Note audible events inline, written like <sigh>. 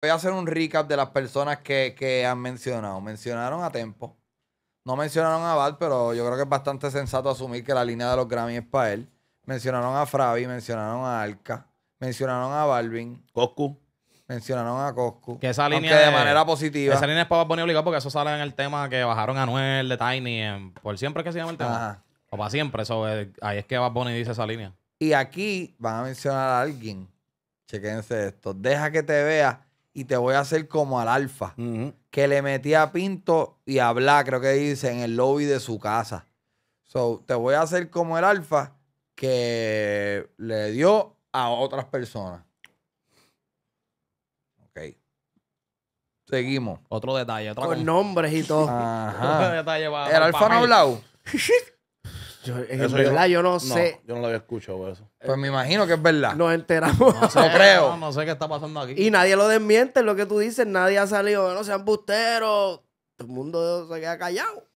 voy a hacer un recap de las personas que, han mencionado. Mencionaron a Tempo. No mencionaron a Bad, pero yo creo que es bastante sensato asumir que la línea de los Grammy es para él. Mencionaron a Fravi, mencionaron a Alca, mencionaron a Balvin. Coscu. Mencionaron a Coscu. Que esa línea de, manera positiva. Esa línea es para poner obligado porque eso sale en el tema que bajaron a Noel de Tiny. por siempre que se llama el tema. O para siempre, eso ahí es que Bad Bunny dice esa línea. Y aquí van a mencionar a alguien. Chequense esto. Deja que te vea y te voy a hacer como al alfa, que le metía a Pinto y a creo que dice, en el lobby de su casa. So, te voy a hacer como el alfa que le dio a otras personas. Ok. Seguimos. Otro detalle. Con nombres y todo. Otro detalle el alfa no ha hablado. <laughs> Yo, verdad, yo, no, sé. Yo no lo había escuchado eso. Pues me imagino que es verdad. Nos enteramos. No, <laughs> creo. No, sé qué está pasando aquí. Y nadie lo desmiente, lo que tú dices. Nadie ha salido, no sean busteros. Todo el mundo se queda callado.